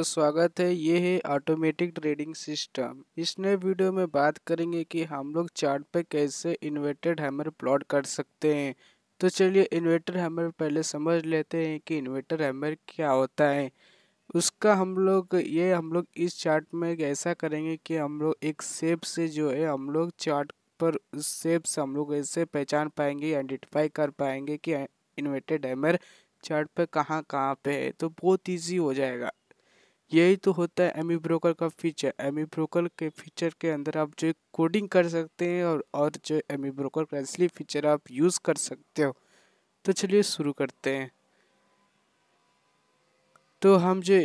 दोस्तों स्वागत है ये है ऑटोमेटिक ट्रेडिंग सिस्टम इस नए वीडियो में बात करेंगे कि हम लोग चार्ट पे कैसे इन्वर्टेड हैमर प्लॉट कर सकते हैं तो चलिए इन्वर्टर हैमर पहले समझ लेते हैं कि इन्वर्टर हैमर क्या होता है उसका हम लोग ये हम लोग इस चार्ट में ऐसा करेंगे कि हम लोग एक सेप से जो है हम लोग चार्ट पर उस सेप से हम लोग ऐसे पहचान पाएंगे आइडेंटिफाई कर पाएंगे कि इन्वर्टेड हैमर चार्ट पे कहाँ कहाँ पे है तो बहुत ईजी हो जाएगा यही तो होता है एमी ब्रोकर का फीचर एमी ब्रोकर के फीचर के अंदर आप जो कोडिंग कर सकते हैं और और जो एमी ब्रोकर का असली फीचर आप यूज़ कर सकते हो तो चलिए शुरू करते हैं तो हम जो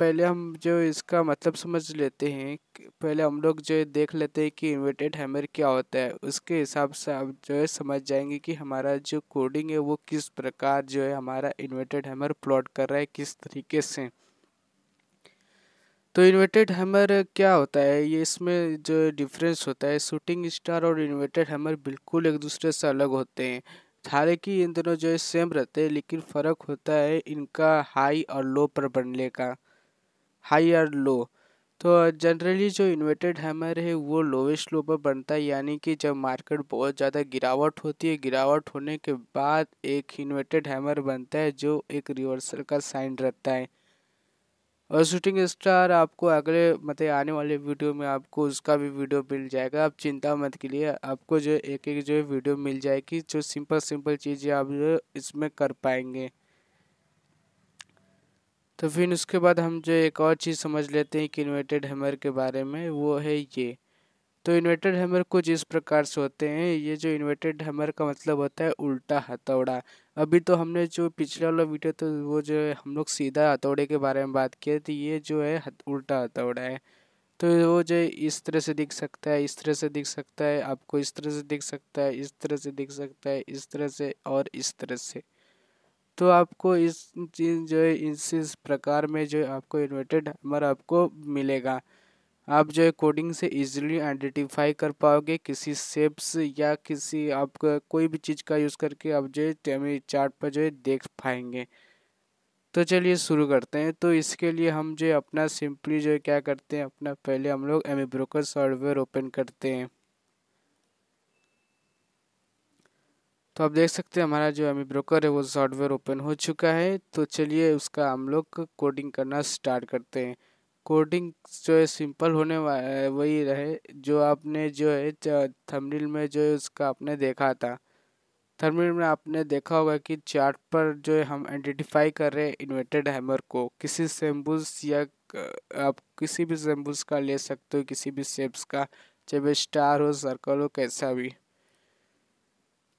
पहले हम जो इसका मतलब समझ लेते हैं पहले हम लोग जो देख लेते हैं कि इन्वर्टेड हैमर क्या होता है उसके हिसाब से आप जो है समझ जाएंगे कि हमारा जो कोडिंग है वो किस प्रकार जो है हमारा इन्वर्टेड हैमर प्लॉट कर रहा है किस तरीके से तो इन्वर्टेड हैमर क्या होता है ये इसमें जो डिफरेंस होता है शूटिंग स्टार और इन्वर्टेड हैमर बिल्कुल एक दूसरे से अलग होते हैं हालांकि इन दोनों जो है सेम रहते हैं लेकिन फ़र्क होता है इनका हाई और लो पर बनने का हाई और लो तो जनरली जो इन्वर्टेड हैमर है वो लोवेस्ट लो पर बनता है यानी कि जब मार्केट बहुत ज़्यादा गिरावट होती है गिरावट होने के बाद एक इन्वर्टेड हैमर बनता है जो एक रिवर्सल का साइन रहता है और शूटिंग स्टार आपको अगले मतलब आने वाले वीडियो में आपको उसका भी वीडियो मिल जाएगा आप चिंता मत के लिए आपको जो एक एक जो वीडियो मिल जाएगी जो सिंपल सिंपल चीज़ें आप जो इसमें कर पाएंगे तो फिर उसके बाद हम जो एक और चीज़ समझ लेते हैं कि इन्वर्टेड हैमर के बारे में वो है ये तो इन्वर्टेड हैमर कुछ इस प्रकार से होते हैं ये जो इन्वर्टेड हैमर का मतलब होता है उल्टा हथौड़ा अभी तो हमने जो पिछला वाला वीडियो तो वो जो है हम लोग सीधा हथौड़े के बारे में बात किए तो ये जो है उल्टा हथौड़ा है तो वो जो इस तरह से दिख सकता है इस तरह से दिख सकता है आपको इस तरह से दिख सकता है इस तरह से दिख सकता है इस तरह से और इस तरह से तो आपको इस चीज़ जो है इस, इस प्रकार में जो आपको इन्वर्टेड हमर आपको मिलेगा आप जो है कोडिंग से इजीली आइडेंटिफाई कर पाओगे किसी सेप्स या किसी आपका कोई भी चीज़ का यूज़ करके आप जो है चार्ट पर जो है देख पाएंगे तो चलिए शुरू करते हैं तो इसके लिए हम जो अपना सिंपली जो है क्या करते हैं अपना पहले हम लोग एम ब्रोकर सॉफ्टवेयर ओपन करते हैं तो आप देख सकते हैं हमारा जो एम ब्रोकर है वो सॉफ्टवेयर ओपन हो चुका है तो चलिए उसका हम लोग कोडिंग करना स्टार्ट करते हैं कोडिंग जो है सिंपल होने वही रहे जो आपने जो है थंबनेल में जो है उसका आपने देखा था थंबनेल में आपने देखा होगा कि चार्ट पर जो है हम आइडेंटिफाई कर रहे हैं इन्वर्टेड हैमर को किसी सेम्बुस या आप किसी भी सेम्बुस का ले सकते हो किसी भी शेप्स का चाहे स्टार हो सर्कल हो कैसा भी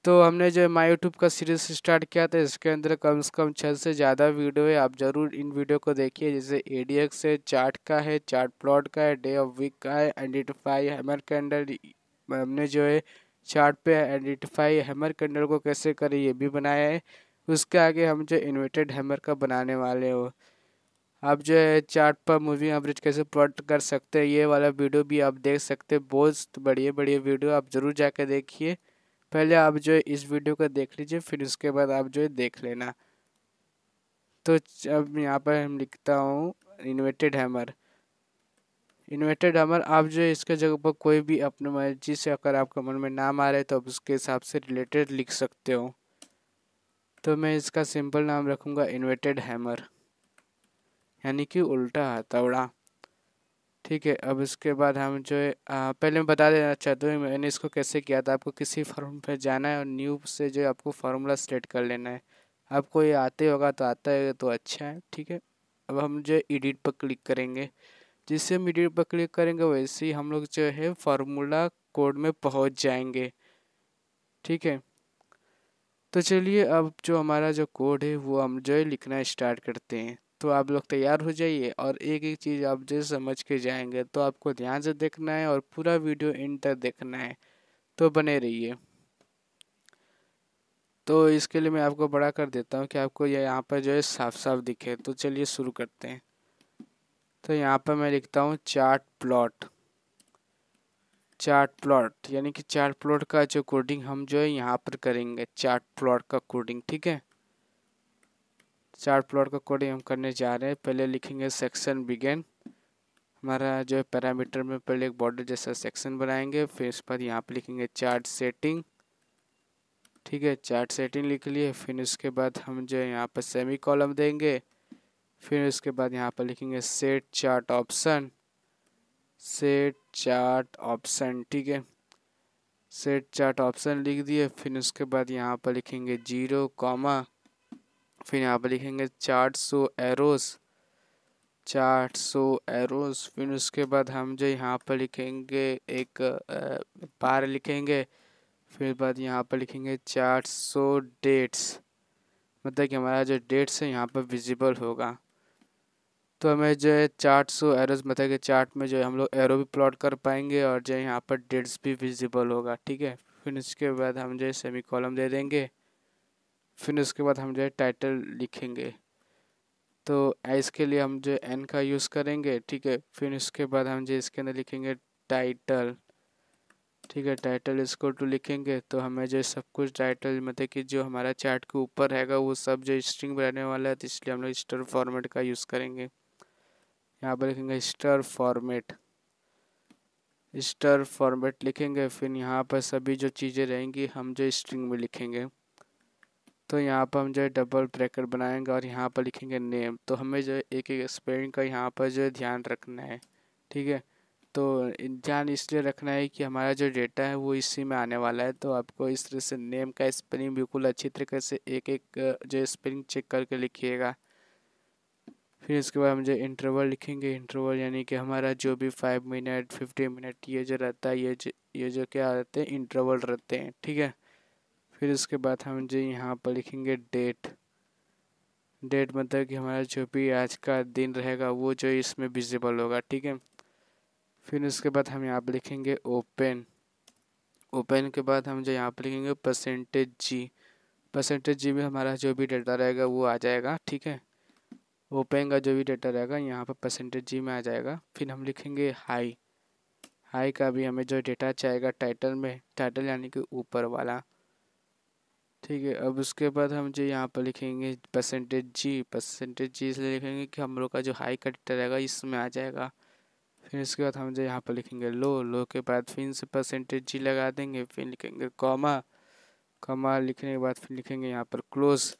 तो हमने जो माई यूट्यूब का सीरीज स्टार्ट किया था इसके अंदर कम से कम छः से ज़्यादा वीडियो है आप ज़रूर इन वीडियो को देखिए जैसे ए डी एक्स है चार्ट का है चार्ट प्लॉट का है डे ऑफ वीक का है आइडेंटिफाई हैमर कैंडल हमने जो है चार्ट पे आइडेंटिफाई हैमर कैंडल को कैसे करें ये भी बनाया है उसके आगे हम जो इन्वर्टेड हैमर का बनाने वाले हो आप जो है चार्ट पर मूविंग एवरेज कैसे प्लॉट कर सकते हैं ये वाला वीडियो भी आप देख सकते हैं बहुत बढ़िया बढ़िया वीडियो आप ज़रूर जाके देखिए पहले आप जो है इस वीडियो को देख लीजिए फिर उसके बाद आप जो है देख लेना तो अब यहाँ पर हम लिखता हूँ इन्वर्टेड हैमर इन्वर्टेड हैमर आप जो है इसके जगह पर कोई भी अपने मर्जी से अगर आपके मन में नाम आ रहे तो आप उसके हिसाब से रिलेटेड लिख सकते हो तो मैं इसका सिंपल नाम रखूँगा इन्वर्टेड हैमर यानी कि उल्टा हथौड़ा ठीक है अब इसके बाद हम जो है पहले मैं बता देना चाहता हूँ मैंने इसको कैसे किया था आपको किसी फॉर्म पर जाना है और न्यू से जो है आपको फार्मूला सेट कर लेना है आपको ये आते होगा तो आता है तो अच्छा है ठीक है अब हम जो है एडिट पर क्लिक करेंगे जिससे हम एडिट पर क्लिक करेंगे वैसे ही हम लोग जो है फार्मूला कोड में पहुँच जाएंगे ठीक है तो चलिए अब जो हमारा जो कोड है वो हम जो है लिखना स्टार्ट करते हैं तो आप लोग तैयार हो जाइए और एक एक चीज़ आप जो समझ के जाएंगे तो आपको ध्यान से देखना है और पूरा वीडियो एंड तक देखना है तो बने रहिए तो इसके लिए मैं आपको बड़ा कर देता हूँ कि आपको ये यहाँ पर जो है साफ साफ दिखे तो चलिए शुरू करते हैं तो यहाँ पर मैं लिखता हूँ चार्ट प्लॉट चार्ट प्लॉट यानी कि चार्ट प्लॉट का जो कोडिंग हम जो है यहाँ पर करेंगे चार्ट प्लॉट का कोडिंग ठीक है चार प्लॉट का कोडिंग हम करने जा रहे हैं पहले लिखेंगे सेक्शन बिगेन हमारा जो है पैरामीटर में पहले एक बॉर्डर जैसा सेक्शन बनाएंगे फिर उसके पर यहाँ पे लिखेंगे चार्ट सेटिंग ठीक है चार्ट सेटिंग लिख लिए फिर उसके बाद हम जो है यहाँ पर सेमी कॉलम देंगे फिर उसके बाद यहाँ पर लिखेंगे set chart option set chart option ठीक है सेट चार्ट ऑप्शन लिख दिए फिर उसके बाद यहाँ पर लिखेंगे जीरो कॉमा फिर यहाँ पर लिखेंगे चार सौ एरोस चार सौ एरोस फिर उसके बाद हम जो यहाँ पर लिखेंगे एक बार लिखेंगे फिर बाद यहाँ पर लिखेंगे चार सौ डेट्स मतलब कि हमारा जो डेट्स है यहाँ पर विजिबल होगा तो हमें जो है चार्ट सो एरोज मतलब कि चार्ट में जो है हम लोग एरो भी प्लॉट कर पाएंगे और जो है यहाँ पर डेट्स भी विजिबल होगा ठीक है फिर उसके बाद हम जो है सेमी कॉलम दे देंगे फिर उसके बाद हम जो है टाइटल लिखेंगे तो इसके लिए हम जो एन का यूज़ करेंगे ठीक है फिर उसके बाद हम जो इसके अंदर लिखेंगे टाइटल ठीक है टाइटल इसको टू लिखेंगे तो हमें जो सब कुछ टाइटल मतलब कि जो हमारा चार्ट के ऊपर रहेगा वो सब जो स्ट्रिंग रहने वाला है तो इसलिए हम लोग स्टर फॉर्मेट का यूज़ करेंगे यहाँ पर लिखेंगे स्टर फॉर्मेट स्टर फॉर्मेट लिखेंगे फिर यहाँ पर सभी जो चीज़ें रहेंगी हम जो स्ट्रिंग में लिखेंगे तो यहाँ पर हम जो है डबल ब्रैकेट बनाएंगे और यहाँ पर लिखेंगे नेम तो हमें जो है एक एक स्पेलिंग का यहाँ पर जो है ध्यान रखना है ठीक है तो ध्यान इसलिए रखना है कि हमारा जो डेटा है वो इसी में आने वाला है तो आपको इस तरह से नेम का स्पेलिंग बिल्कुल अच्छी तरीके से एक एक जो स्पेलिंग चेक करके लिखिएगा फिर इसके बाद हम जो इंटरवल लिखेंगे इंटरवल यानी कि हमारा जो भी फाइव मिनट फिफ्टीन मिनट ये जो रहता है ये जो ये जो क्या रहते हैं इंटरवल रहते हैं ठीक है फिर उसके बाद हम जो यहाँ पर लिखेंगे डेट डेट मतलब कि हमारा जो भी आज का दिन रहेगा वो जो इसमें विजिबल होगा ठीक है फिर उसके बाद हम यहाँ पर लिखेंगे ओपन ओपन के बाद हम जो यहाँ पर लिखेंगे परसेंटेज जी परसेंटेज जी में हमारा जो भी डाटा रहेगा वो आ जाएगा ठीक है ओपन का जो भी डाटा रहेगा यहाँ पर परसेंटेज जी में आ जाएगा फिर हम लिखेंगे हाई हाई का भी हमें जो डेटा चाहेगा टाइटल में टाइटल यानी कि ऊपर वाला ठीक है अब उसके बाद हम जो यहाँ पर लिखेंगे परसेंटेज जी परसेंटेज जी इसलिए लिखेंगे कि हम लोग का जो हाई कट रहेगा इसमें आ जाएगा फिर इसके बाद हम जो यहाँ पर लिखेंगे लो लो के बाद फिर से परसेंटेज जी लगा देंगे फिर लिखेंगे कॉमा कॉमा लिखने के बाद फिर लिखेंगे यहाँ पर क्लोज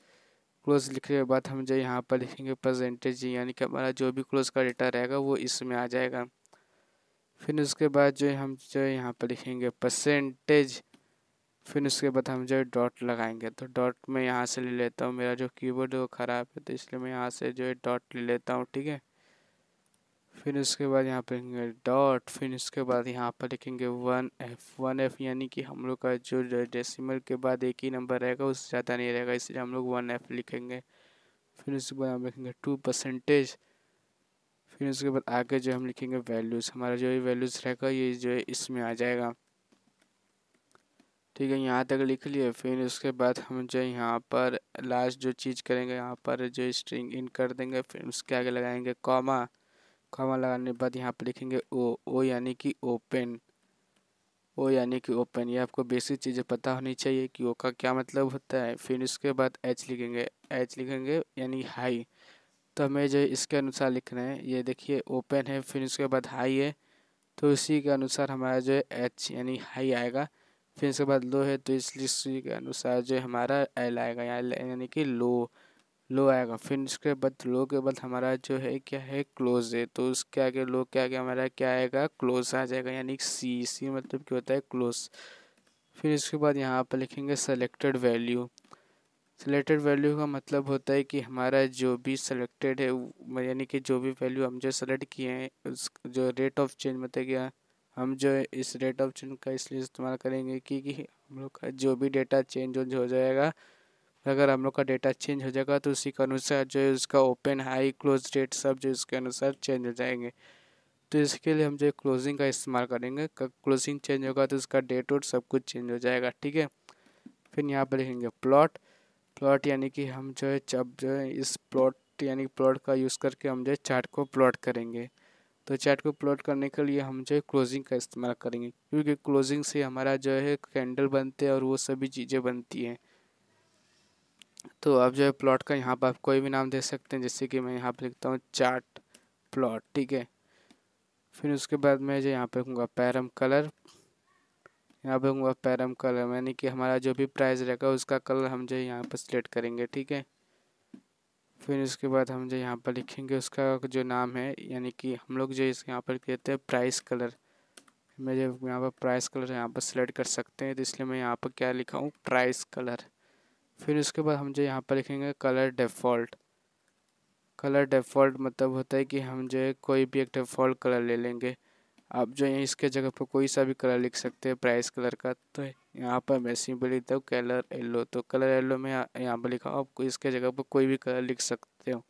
क्लोज लिखने के बाद हम जो यहाँ पर लिखेंगे परसेंटेज जी यानी कि हमारा जो भी क्लोज का डेटा रहेगा वो इसमें आ जाएगा फिर उसके बाद जो हम जो यहाँ पर लिखेंगे परसेंटेज फिर उसके बाद हम जो है डॉट लगाएंगे तो डॉट मैं यहाँ से ले लेता हूँ मेरा जो कीबोर्ड है वो ख़राब है तो इसलिए मैं यहाँ से जो है डॉट ले लेता हूँ ठीक है फिर उसके बाद यहाँ पर लिखेंगे डॉट फिर उसके बाद यहाँ पर लिखेंगे वन एफ वन एफ यानी कि हम लोग का जो डेसिमल के बाद एक ही नंबर रहेगा उससे ज़्यादा नहीं रहेगा इसलिए हम लोग वन एफ लिखेंगे फिर उसके बाद हम लिखेंगे टू परसेंटेज फिर उसके बाद आगे जो हम लिखेंगे वैल्यूज़ हमारा जो ये वैल्यूज़ रहेगा ये जो है इसमें आ जाएगा ठीक है यहाँ तक लिख लिए फिर उसके बाद हम जो यहाँ पर लास्ट जो चीज़ करेंगे यहाँ पर जो स्ट्रिंग इन कर देंगे फिर उसके आगे लगाएंगे कॉमा कॉमा लगाने के बाद यहाँ पर लिखेंगे ओ ओ यानी कि ओपन ओ यानी कि ओपन ये आपको बेसिक चीज़ें पता होनी चाहिए कि ओ का क्या मतलब होता है फिर उसके बाद एच लिखेंगे एच लिखेंगे यानी हाई तो हमें जो इसके अनुसार लिख रहे हैं ये देखिए ओपन है फिर उसके बाद हाई है तो इसी के अनुसार हमारा जो है एच यानी हाई आएगा फिर इसके बाद लो है तो इस लिस्ट के अनुसार जो हमारा एल आएगा यानी कि लो लो आएगा फिर इसके बाद लो के बाद हमारा जो है क्या है क्लोज है तो उसके आगे लो के आगे हमारा क्या आएगा क्लोज आ जाएगा यानी सी सी मतलब क्या होता है क्लोज फिर इसके बाद यहाँ पर लिखेंगे सेलेक्टेड वैल्यू सेलेक्टेड वैल्यू का मतलब होता है कि हमारा जो भी सेलेक्टेड है यानी कि जो भी वैल्यू हम जो सेलेक्ट किए हैं उस जो रेट ऑफ चेंज मतलब क्या हम जो है इस रेट ऑप्शन का इसलिए इस्तेमाल करेंगे कि हम लोग का जो भी डेटा चेंज हो जाएगा अगर हम लोग का डेटा चेंज हो जाएगा तो उसी के अनुसार जो है उसका ओपन हाई क्लोज रेट सब जो इसके अनुसार चेंज हो जाएंगे तो इसके लिए हम जो क्लोजिंग का इस्तेमाल करेंगे क्लोजिंग चेंज होगा तो उसका डेट वोट सब कुछ चेंज हो जाएगा ठीक है फिर यहाँ पर लिखेंगे प्लॉट प्लॉट यानी कि हम जो है जब जो है इस प्लॉट यानी प्लॉट का यूज़ करके हम जो है चार्ट को प्लॉट करेंगे तो चार्ट को प्लॉट करने के लिए हम जो है क्लोजिंग का इस्तेमाल करेंगे क्योंकि क्लोजिंग से हमारा जो है कैंडल बनते हैं और वो सभी चीज़ें बनती हैं तो आप जो है प्लॉट का यहाँ पर आप कोई भी नाम दे सकते हैं जैसे कि मैं यहाँ पर लिखता हूँ चार्ट प्लॉट ठीक है फिर उसके बाद मैं जो यहाँ पर रखूँगा पैरम कलर यहाँ पर रखूँगा पैरम कलर यानी कि हमारा जो भी प्राइस रहेगा उसका कलर हम जो है यहाँ पर सिलेक्ट करेंगे ठीक है फिर उसके बाद हम जो यहाँ पर लिखेंगे उसका जो नाम है यानी कि हम लोग जो इस यहाँ पर कहते हैं प्राइस कलर मैं जब यहाँ पर प्राइस कलर यहाँ पर सेलेक्ट कर सकते हैं तो इसलिए मैं यहाँ पर क्या लिखा हूँ प्राइस कलर फिर उसके बाद हम जो यहाँ पर लिखेंगे कलर डिफ़ॉल्ट कलर डिफ़ॉल्ट मतलब होता है कि हम जो है कोई भी एक डिफ़ॉल्ट कलर ले लेंगे आप जो इसके जगह पर कोई सा भी कलर लिख सकते हैं प्राइस कलर का तो यहाँ पर मैं सिंपली लिखता हूँ कलर येलो तो कलर येलो में यहाँ पर लिखा आप इसके जगह पर कोई भी कलर लिख सकते हो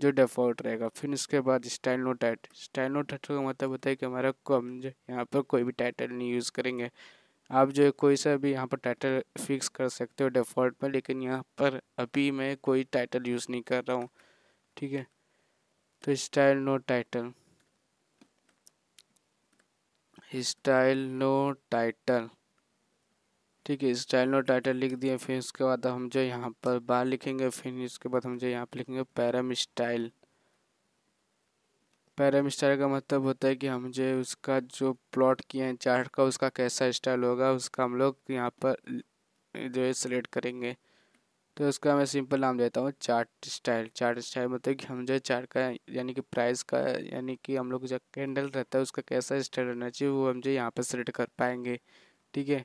जो डिफ़ॉल्ट रहेगा फिर इसके बाद style no title style no title का मतलब होता है कि हमारा कम जो यहाँ पर कोई भी टाइटल नहीं यूज़ करेंगे आप जो कोई सा भी यहाँ पर टाइटल फिक्स कर सकते हो डिफ़ॉल्ट पर लेकिन यहाँ पर अभी मैं कोई टाइटल यूज़ नहीं कर रहा हूँ ठीक है तो style no title style no title ठीक है स्टाइल नोट टाइटल लिख दिए फिर उसके बाद हम जो यहाँ पर बार लिखेंगे फिर इसके बाद हम जो यहाँ पर लिखेंगे पैरम स्टाइल पैरम स्टाइल का मतलब होता है कि हम जो उसका जो प्लॉट किए हैं चार्ट का उसका कैसा स्टाइल होगा उसका हम लोग यहाँ पर जो है सिलेक्ट करेंगे तो उसका मैं सिंपल नाम देता हूँ चार्ट स्टाइल चार्ट स्टाइल मतलब कि हम जो चार्ट का यानी कि प्राइस का यानी कि हम लोग जो कैंडल रहता है उसका कैसा स्टाइल रहना चाहिए वो हम जो यहाँ पर सिलेक्ट कर पाएंगे ठीक है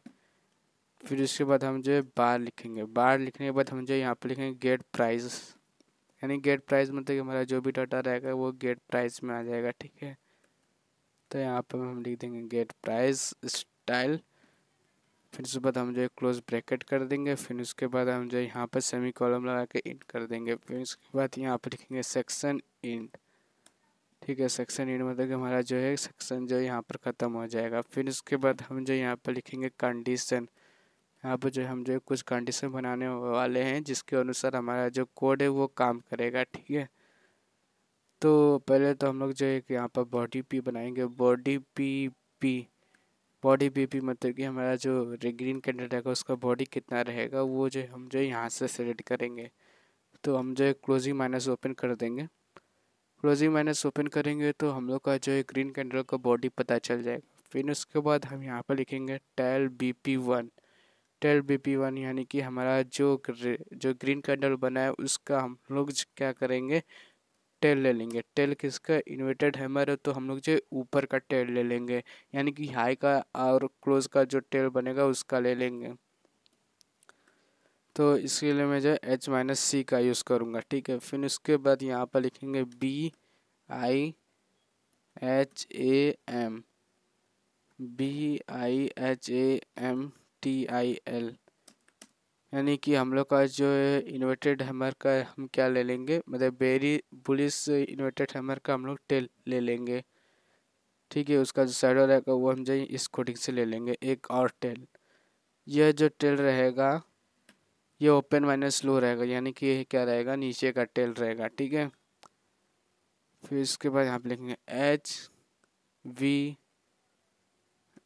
फिर उसके बाद हम जो है बार लिखेंगे बार लिखने के बाद हम जो यहाँ पर लिखेंगे गेट प्राइज यानी गेट प्राइज मतलब कि हमारा जो भी डाटा रहेगा वो गेट प्राइज में आ जाएगा ठीक है तो यहाँ पर हम लिख देंगे गेट प्राइज स्टाइल फिर उसके बाद हम जो है क्लोज ब्रैकेट कर देंगे फिर उसके बाद हम जो है यहाँ पर सेमी कॉलम लगा के इंट कर देंगे फिर उसके बाद यहाँ पर लिखेंगे सेक्शन इंट ठीक है सेक्शन इंट मतलब कि हमारा जो है सेक्शन जो है यहाँ पर ख़त्म हो जाएगा फिर उसके बाद हम जो यहाँ पर लिखेंगे कंडीशन यहाँ पर जो हम जो कुछ कंडीशन बनाने वाले हैं जिसके अनुसार हमारा जो कोड है वो काम करेगा ठीक है तो पहले तो हम लोग जो एक यहाँ पर बॉडी पी बनाएंगे body P P body P P मतलब कि हमारा जो ग्रीन कैंडल रहेगा उसका बॉडी कितना रहेगा वो जो हम जो यहाँ से सेलेक्ट करेंगे तो हम जो क्लोजिंग माइनस ओपन कर देंगे क्लोजिंग माइनस ओपन करेंगे तो हम लोग का जो है ग्रीन कैंडल का बॉडी पता चल जाएगा फिर उसके बाद हम यहाँ पर लिखेंगे tail B P one tail B P one यानी कि हमारा जो जो ग्रीन कैंडल बना है उसका हम लोग क्या करेंगे टेल ले लेंगे टेल किसका इन्वर्टेड हैमर है तो हम लोग जो ऊपर का टेल ले लेंगे यानी कि हाई का और क्लोज का जो टेल बनेगा उसका ले लेंगे तो इसके लिए मैं जो एच माइनस सी का यूज़ करूँगा ठीक है फिर उसके बाद यहाँ पर लिखेंगे B I H A M B I H A M T I L यानी कि हम लोग का जो इन्वर्टेड हैमर का हम क्या ले लेंगे मतलब बेरी बुलिस इन्वर्टेड हैमर का हम लोग टेल ले लेंगे ठीक है उसका जो साइड रहेगा वो हम जो इस कोटिंग से ले लेंगे एक और टेल यह जो टेल रहेगा ये ओपन माइनस लो रहेगा यानी कि यह क्या रहेगा नीचे का टेल रहेगा ठीक है फिर इसके बाद यहाँ पर लिखेंगे H V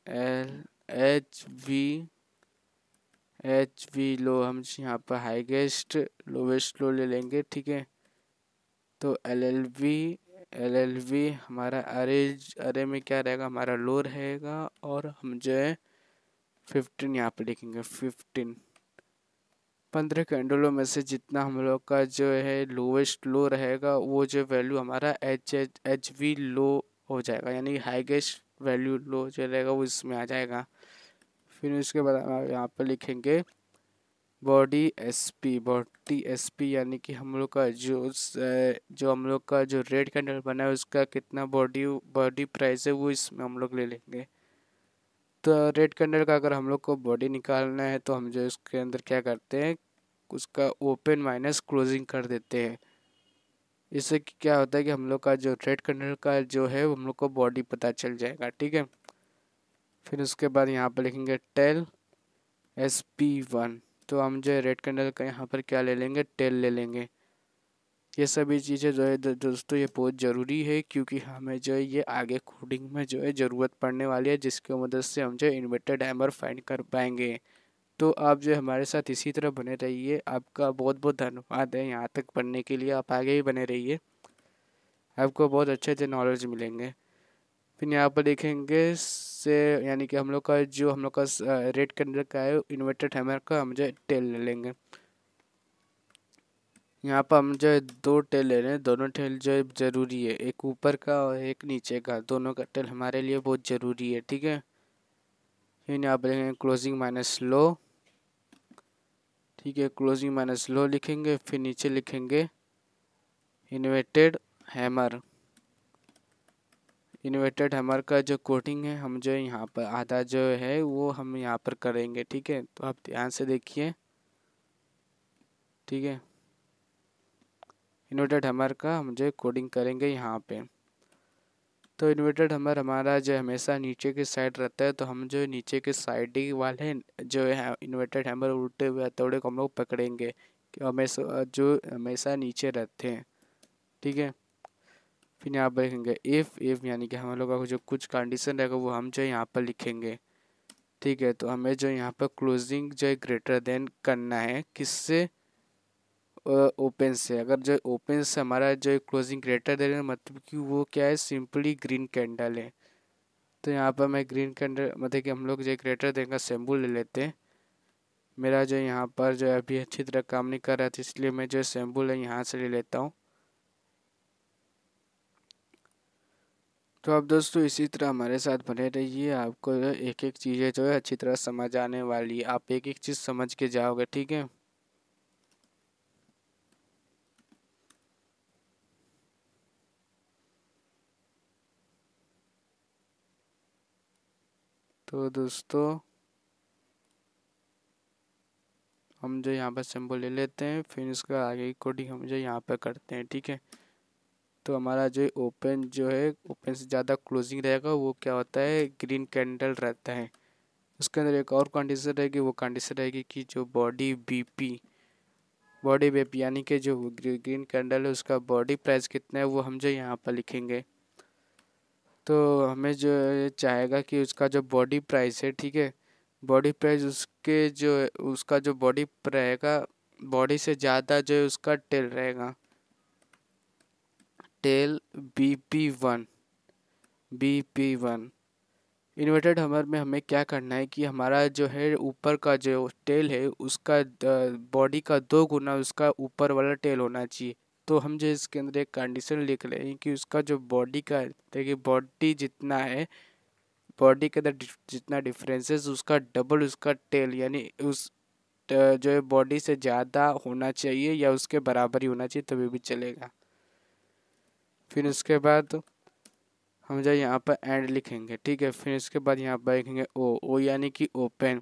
L H V H V low हम यहाँ पर हाईगेस्ट लोवेस्ट लो ले लेंगे ठीक है तो L L V L L V हमारा अरे अरे में क्या रहेगा हमारा लो रहेगा और हम जो है फिफ्टीन यहाँ पर लिखेंगे फिफ्टीन पंद्रह कैंडलों में से जितना हम लोग का जो है लोवेस्ट लो रहेगा वो जो वैल्यू हमारा H H H V low हो जाएगा यानी हाईगेस्ट वैल्यू लो जो रहेगा वो इसमें आ जाएगा फिर इसके बाद हम यहाँ पर लिखेंगे बॉडी एसपी बॉडी एसपी यानी कि हम लोग का जो जो हम लोग का जो रेड कैंडल बना है उसका कितना बॉडी बॉडी प्राइस है वो इसमें हम लोग ले लेंगे तो रेड कैंडल का अगर हम लोग को बॉडी निकालना है तो हम जो इसके अंदर क्या करते हैं उसका ओपन माइनस क्लोजिंग कर देते हैं इससे क्या होता है कि हम लोग का जो रेड कैंडल का जो है हम लोग को बॉडी पता चल जाएगा ठीक है फिर उसके बाद यहाँ पर लिखेंगे टेल एस पी वन तो हम जो है रेड कैंडल का यहाँ पर क्या ले लेंगे टेल ले लेंगे ये सभी चीज़ें जो है दोस्तों ये बहुत ज़रूरी है क्योंकि हमें जो है ये आगे कोडिंग में जो है ज़रूरत पड़ने वाली है जिसकी मदद से हम जो है इन्वर्टेड हैमर फाइंड कर पाएंगे तो आप जो हमारे साथ इसी तरह बने रहिए आपका बहुत बहुत धन्यवाद है यहाँ तक पढ़ने के लिए आप आगे ही बने रहिए आपको बहुत अच्छे अच्छे नॉलेज मिलेंगे फिर यहाँ पर देखेंगे से यानी कि हम लोग का जो हम लोग का रेड कलर का है इन्वर्टेड हैमर का हम जो टेल ले लेंगे यहाँ पर हम जो दो टेल ले रहे हैं दोनों टेल जो ज़रूरी है एक ऊपर का और एक नीचे का दोनों का टेल हमारे लिए बहुत ज़रूरी है ठीक है फिर यहाँ पर लिखेंगे क्लोजिंग माइनस लो ठीक है क्लोजिंग माइनस लो लिखेंगे फिर नीचे लिखेंगे इन्वर्टेड हैमर इन्वर्टेड हमर का जो कोडिंग है हम जो यहाँ पर आधा जो है वो हम यहाँ पर करेंगे ठीक है तो आप ध्यान से देखिए ठीक है इन्वर्टेड हमर का हम जो कोडिंग करेंगे यहाँ पे तो इन्वर्टेड हमर हमारा जो हमेशा नीचे की साइड रहता है तो हम जो नीचे के साइड वाले जो है इन्वर्टेड हमर उल्टे हुए हथौड़े को हम लोग पकड़ेंगे हमेशा जो हमेशा नीचे रहते हैं ठीक है फिर यहाँ पर लिखेंगे इफ़ इफ़ यानी कि हम लोग का जो कुछ कंडीशन रहेगा वो हम जो यहाँ पर लिखेंगे ठीक है तो हमें जो यहाँ पर क्लोजिंग जो है ग्रेटर देन करना है किससे ओपन से अगर जो ओपन से हमारा जो क्लोजिंग ग्रेटर देन मतलब कि वो क्या है सिंपली ग्रीन कैंडल है तो यहाँ पर मैं ग्रीन कैंडल मतलब कि हम लोग जो ग्रेटर देन का सेम्बुल ले लेते हैं मेरा जो यहाँ पर जो अभी अच्छी तरह काम नहीं कर रहा था तो इसलिए मैं जो सैम्बुल है यहाँ से ले लेता हूँ तो आप दोस्तों इसी तरह हमारे साथ बने रहिए आपको एक एक चीज़ें जो है अच्छी तरह समझ आने वाली है आप एक एक चीज़ समझ के जाओगे ठीक है तो दोस्तों हम जो यहाँ पर सिंबल ले लेते हैं फिर इसका आगे कोडिंग हम जो यहाँ पर करते हैं ठीक है तो हमारा जो ओपन जो है ओपन से ज़्यादा क्लोजिंग रहेगा वो क्या होता है ग्रीन कैंडल रहता है उसके अंदर एक और कंडीशन रहेगी वो कंडीशन रहेगी कि जो बॉडी बीपी बॉडी बीपी यानी कि जो ग्रीन कैंडल है उसका बॉडी प्राइस कितना है वो हम जो यहाँ पर लिखेंगे तो हमें जो चाहेगा कि उसका जो बॉडी प्राइस है ठीक है बॉडी प्राइस उसके जो उसका जो बॉडी रहेगा बॉडी से ज़्यादा जो है उसका टेल रहेगा tail B P one B P one inverted hammer में हमें क्या करना है कि हमारा जो है ऊपर का जो टेल है उसका बॉडी का दो गुना उसका ऊपर वाला टेल होना चाहिए तो हम जो इसके अंदर एक कंडीशन लिख रहे हैं कि उसका जो बॉडी का देखिए बॉडी जितना है बॉडी के अंदर जितना डिफरेंसेस उसका डबल उसका टेल यानी उस जो है बॉडी से ज़्यादा होना चाहिए या उसके बराबर ही होना चाहिए तभी भी चलेगा फिर उसके बाद हम जो यहाँ पर एंड लिखेंगे ठीक है फिर उसके बाद यहाँ पर लिखेंगे ओ ओ यानी कि ओपन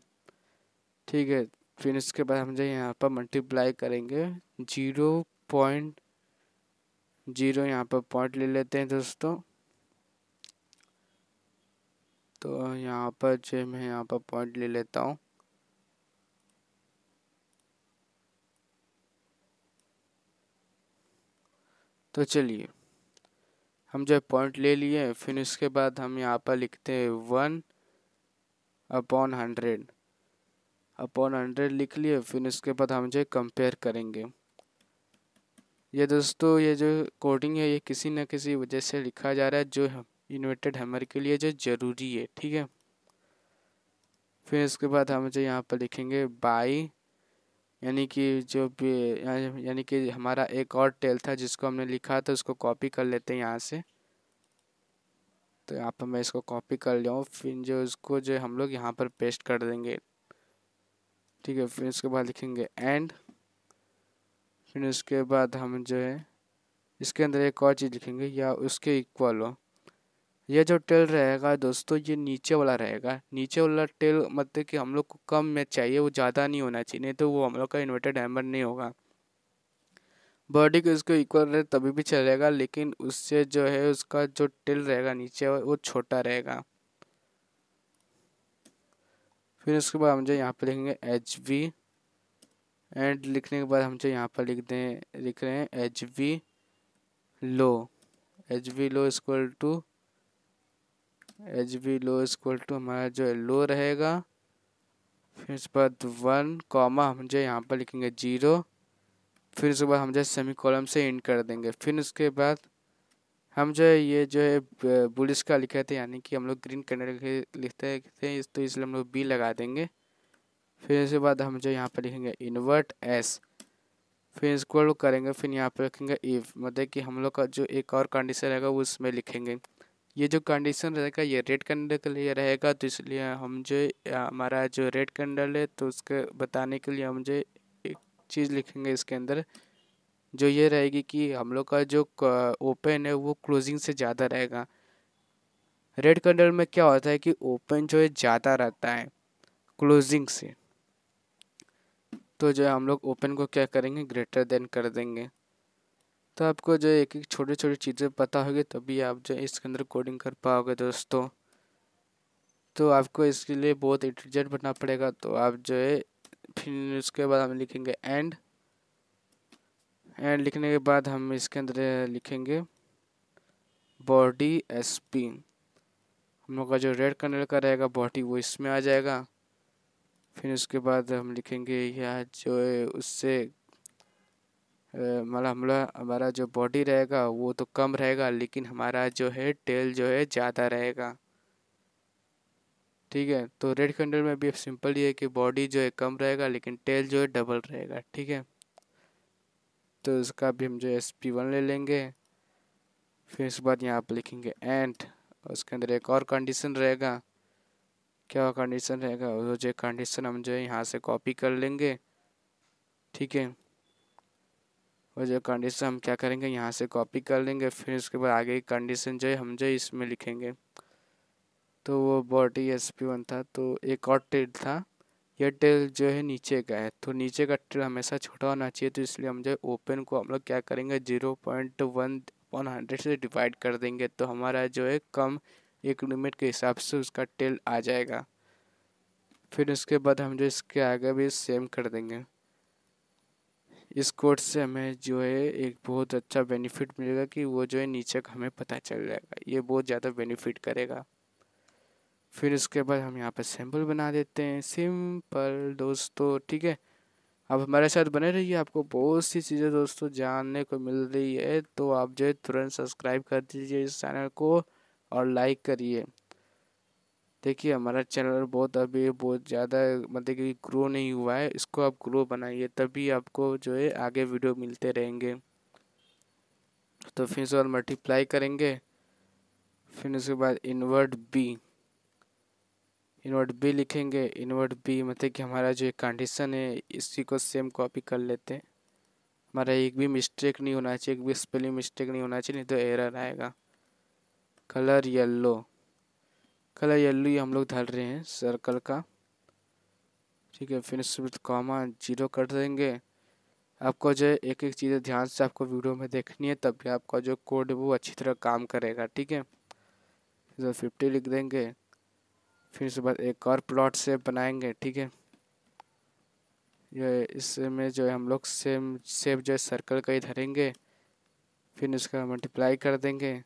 ठीक है फिर उसके बाद हम जो यहाँ पर मल्टीप्लाई करेंगे जीरो पॉइंट जीरो यहाँ पर पॉइंट ले लेते हैं दोस्तों तो यहाँ पर जो मैं यहाँ पर पॉइंट ले लेता हूँ तो चलिए हम जो पॉइंट ले लिए फिर उसके बाद हम यहाँ पर लिखते हैं one upon hundred upon hundred लिख लिए फिर उसके बाद हम जो कंपेयर करेंगे ये दोस्तों ये जो कोडिंग है ये किसी न किसी वजह से लिखा जा रहा है जो इन्वर्टेड हैमर के लिए जो ज़रूरी है ठीक है फिर इसके बाद हम जो यहाँ पर लिखेंगे बाई यानी कि जो भी यानी कि हमारा एक और टेल था जिसको हमने लिखा था उसको कॉपी कर लेते हैं यहाँ से तो यहाँ पर मैं इसको कॉपी कर लिया हूँ फिर जो इसको जो हम लोग यहाँ पर पेस्ट कर देंगे ठीक है फिर उसके बाद लिखेंगे एंड फिर उसके बाद हम जो है इसके अंदर एक और चीज़ लिखेंगे या उसके इक्वल हो ये जो टेल रहेगा दोस्तों ये नीचे वाला रहेगा नीचे वाला टेल मतलब कि हम लोग को कम में चाहिए वो ज़्यादा नहीं होना चाहिए नहीं तो वो हम लोग का इन्वर्टेड हैमर नहीं होगा बॉडी को इसको इक्वल रहे तभी भी चलेगा लेकिन उससे जो है उसका जो टेल रहेगा नीचे वो छोटा रहेगा फिर उसके बाद हम जो यहाँ पर लिखेंगे एच वी एंड लिखने के बाद हम जो यहाँ पर लिख दें लिख रहे हैं H V low H V low equal to H B low equal to हमारा जो है लो रहेगा फिर उसके बाद वन कॉमा हम जो यहाँ पर लिखेंगे जीरो फिर उसके बाद हम जो सेमी कॉलम से इंड कर देंगे फिर उसके बाद हम जो है ये जो है बुलिस का लिखे थे यानी कि हम लोग ग्रीन कलर लिखते थे तो इसलिए हम लोग बी लगा देंगे फिर उसके बाद हम जो यहाँ पर लिखेंगे इन्वर्ट एस फिर इसको करेंगे फिर यहाँ पर लिखेंगे इफ़ मतलब कि हम लोग का जो एक और कंडीशन रहेगा वो उसमें लिखेंगे ये जो कंडीशन रहेगा ये रेड कैंडल के लिए रहेगा तो इसलिए हम जो हमारा जो रेड कैंडल है तो उसके बताने के लिए हम जो एक चीज़ लिखेंगे इसके अंदर जो ये रहेगी कि हम लोग का जो ओपन है वो क्लोजिंग से ज़्यादा रहेगा रेड कैंडल में क्या होता है कि ओपन जो है ज़्यादा रहता है क्लोजिंग से तो जो है हम लोग ओपन को क्या करेंगे ग्रेटर देन कर देंगे तो आपको जो एक एक छोटी छोटी चीज़ें पता होगी तभी आप जो इसके अंदर कोडिंग कर पाओगे दोस्तों तो आपको इसके लिए बहुत इंटेलिजेंट बनना पड़ेगा तो आप जो है फिर उसके बाद हम लिखेंगे एंड एंड लिखने के बाद हम इसके अंदर लिखेंगे बॉडी एस पी हम लोग का जो रेड कलर का रहेगा बॉडी वो इसमें आ जाएगा फिर उसके बाद हम लिखेंगे या जो है उससे मतलब हमारा हमारा जो बॉडी रहेगा वो तो कम रहेगा लेकिन हमारा जो है टेल जो है ज़्यादा रहेगा ठीक है तो रेड कैंडल में भी सिंपल ये है कि बॉडी जो है कम रहेगा लेकिन टेल जो है डबल रहेगा ठीक है तो इसका भी हम जो एस पी वन ले लेंगे फिर उसके बाद यहाँ पर लिखेंगे एंड उसके अंदर एक और कंडीशन रहेगा क्या कंडीशन रहेगा वो जो कंडीशन हम जो है यहाँ से कॉपी कर लेंगे ठीक है और जो कंडीशन हम क्या करेंगे यहाँ से कॉपी कर लेंगे फिर उसके बाद आगे कंडीशन जो है हम जो इसमें लिखेंगे तो वो बॉडी एस पी वन था तो एक और टेल था यह टेल जो है नीचे का है तो नीचे का टेल हमेशा छोटा होना चाहिए तो इसलिए हम जो ओपन को हम लोग क्या करेंगे zero point one one hundred से डिवाइड कर देंगे तो हमारा जो है कम एक लिमिट के हिसाब से उसका टेल आ जाएगा फिर उसके बाद हम जो इसके आगे भी सेम कर देंगे इस कोर्स से हमें जो है एक बहुत अच्छा बेनिफिट मिलेगा कि वो जो है नीचे का हमें पता चल जाएगा ये बहुत ज़्यादा बेनिफिट करेगा फिर उसके बाद हम यहाँ पर सैम्पल बना देते हैं सिंपल दोस्तों ठीक है अब हमारे साथ बने रहिए आपको बहुत सी चीज़ें दोस्तों जानने को मिल रही है तो आप जो है तुरंत सब्सक्राइब कर दीजिए इस चैनल को और लाइक करिए देखिए हमारा चैनल बहुत अभी बहुत ज़्यादा मतलब कि ग्रो नहीं हुआ है इसको आप ग्रो बनाइए तभी आपको जो है आगे वीडियो मिलते रहेंगे तो फिर से मल्टीप्लाई करेंगे फिर उसके बाद इन्वर्ट बी इन्वर्ट बी लिखेंगे इन्वर्ट बी मतलब कि हमारा जो कंडीशन है इसी को सेम कॉपी कर लेते हैं हमारा एक भी मिस्टेक नहीं होना चाहिए एक भी स्पेलिंग मिस्टेक नहीं होना चाहिए नहीं तो एरर आएगा कलर येल्लो कलर येल्लो ही हम लोग धर रहे हैं सर्कल का ठीक है फिनिश विथ कॉमा जीरो कर देंगे आपको जो एक एक चीज़ें ध्यान से आपको वीडियो में देखनी है तब भी आपका जो कोड है वो अच्छी तरह काम करेगा ठीक है जो तो फिफ्टी लिख देंगे फिर उसके बाद एक और प्लॉट से बनाएंगे ठीक है ये इसमें जो है हम लोग सेम सेप जो है सर्कल का ही धरेंगे फिर उसका मल्टीप्लाई कर देंगे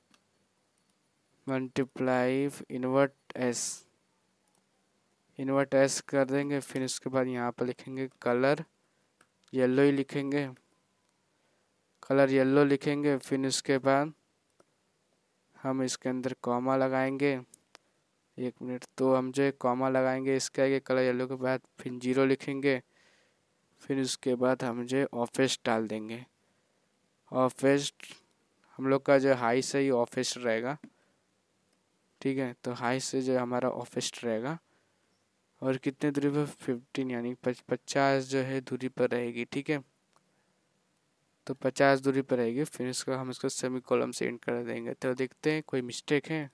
multiply invert S invert S कर देंगे फिर उसके बाद यहाँ पर लिखेंगे कलर येलो ही लिखेंगे कलर येलो लिखेंगे फिर उसके बाद हम इसके अंदर कॉमा लगाएंगे एक मिनट तो हम जो कॉमा लगाएंगे इसके आगे कलर येलो के बाद फिर जीरो लिखेंगे फिर उसके बाद हम जो ऑफिस डाल देंगे ऑफिस हम लोग का जो हाइस है ये ऑफिस रहेगा ठीक है तो हाई से जो हमारा ऑफिस रहेगा और कितने दूरी पर फिफ्टीन यानी पचास जो है दूरी पर रहेगी ठीक है तो पचास दूरी पर रहेगी फिर इसको हम इसको सेमी कॉलम से एंड कर देंगे तो देखते हैं कोई मिस्टेक है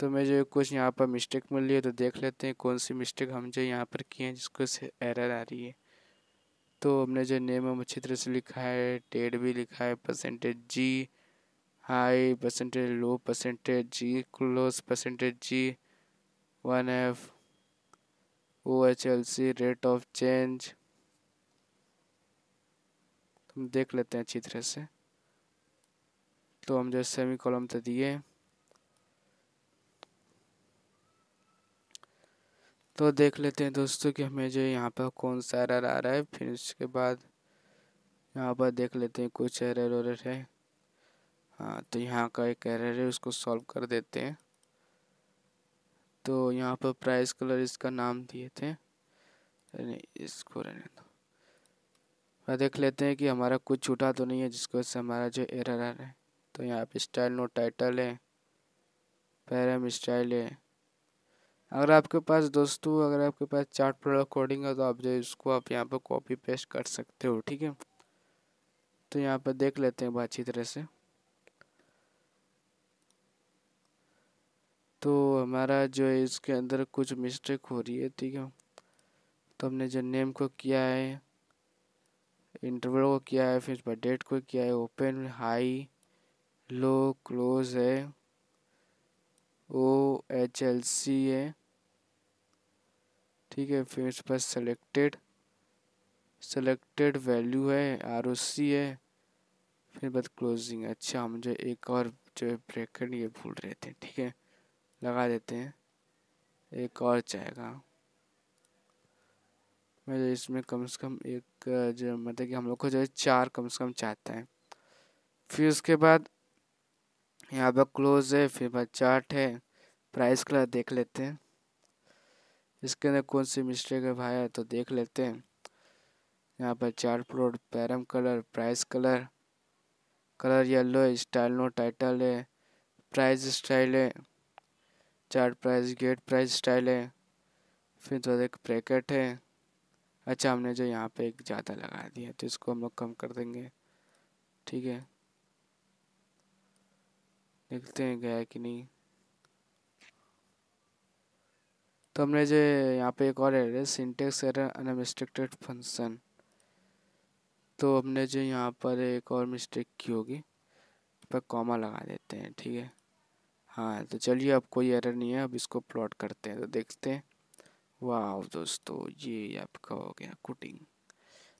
तो मैं जो कुछ यहाँ पर मिस्टेक मिल रही है तो देख लेते हैं कौन सी मिस्टेक हम जो यहाँ पर किए हैं जिसको एरर आ रही है तो हमने जो नेम हम अच्छी तरह से लिखा है डेट भी लिखा है percentage G high percentage low percentage g close percentage g 1f OHLC rate of change हम देख लेते हैं अच्छी तरह से तो हम जो सेमी कॉलम तो दिए तो देख लेते हैं दोस्तों कि हमें जो यहाँ पर कौन सा एरर आ रहा है फिर उसके बाद यहाँ पर देख लेते हैं कुछ एरर वरर है हाँ तो यहाँ का एक एरर है उसको सॉल्व कर देते हैं तो यहाँ पर प्राइस कलर इसका नाम दिए थे नहीं इसको रहने दो देख लेते हैं कि हमारा कुछ छूटा तो नहीं है जिसको वजह हमारा जो एरर आ रहा है तो यहाँ पे स्टाइल नो टाइटल है पैरम स्टाइल है अगर आपके पास दोस्तों अगर आपके पास चार्ट प्रोडक्ट कोडिंग है तो आप जो इसको आप यहाँ पर कॉपी पेस्ट कर सकते हो ठीक है तो यहाँ पर देख लेते हैं अच्छी तरह से तो हमारा जो है इसके अंदर कुछ मिस्टेक हो रही है ठीक है तो हमने जो नेम को किया है इंटरवल को किया है फिर डेट को किया है ओपन हाई लो क्लोज है ओ एच एल सी है ठीक है फिर इस पर सेलेक्टेड सेलेक्टेड वैल्यू है आर ओ सी है फिर बाद क्लोजिंग अच्छा हम जो एक और जो ब्रेकेट ये भूल रहे थे ठीक है लगा देते हैं एक और चाहेगा मैं जो इसमें कम से कम एक जो मतलब कि हम लोग को जो है चार कम से कम चाहते हैं फिर उसके बाद यहाँ पर क्लोज है फिर बाद चार्ट है प्राइस कलर देख लेते हैं इसके अंदर कौन सी मिस्टेक है भाई है तो देख लेते हैं यहाँ पर चार plot param colour price colour colour yellow है स्टाइल नो टाइटल है प्राइस स्टाइल है chart price get price style है फिर तो एक ब्रैकेट है अच्छा हमने जो यहाँ पे एक ज़्यादा लगा दिया तो इसको हम लोग कम कर देंगे ठीक है देखते हैं गया कि नहीं तो हमने जो यहाँ पे एक और error syntax error unrestricted function तो हमने जो यहाँ पर एक और मिस्टेक की होगी पर कॉमा लगा देते हैं ठीक है हाँ तो चलिए अब कोई एरर नहीं है अब इसको प्लॉट करते हैं तो देखते हैं वाह दोस्तों ये आपका हो गया कुटिंग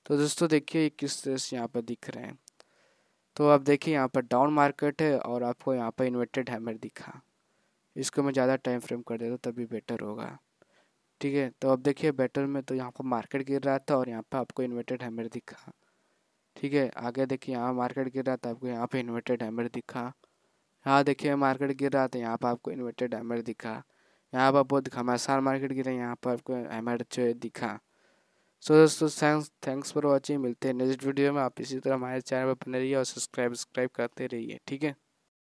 तो दोस्तों देखिए किस तरह से यहाँ पर दिख रहे हैं तो आप देखिए यहाँ पर डाउन मार्केट है और आपको यहाँ पर इन्वर्टेड हैमर दिखा इसको मैं ज़्यादा टाइम फ्रेम कर देता तभी बेटर होगा ठीक है तो अब देखिए बेटर में तो यहाँ पर मार्केट गिर रहा था और यहाँ पर आपको इन्वर्टेड हैमर दिखा ठीक है आगे देखिए यहाँ मार्केट गिर रहा था आपको यहाँ पर इन्वर्टेड हैमर दिखा यहाँ देखिए मार्केट गिर रहा था यहाँ पर आपको इन्वर्टेड एमर दिखा यहाँ पर बहुत घमासान मार्केट गिर है यहाँ पर आपको एमर जो दिखा सो दोस्तों थैंक्स थैंक्स फॉर वॉचिंग मिलते हैं नेक्स्ट वीडियो में आप इसी तरह हमारे चैनल पर बने रहिए और सब्सक्राइब सब्सक्राइब करते रहिए ठीक है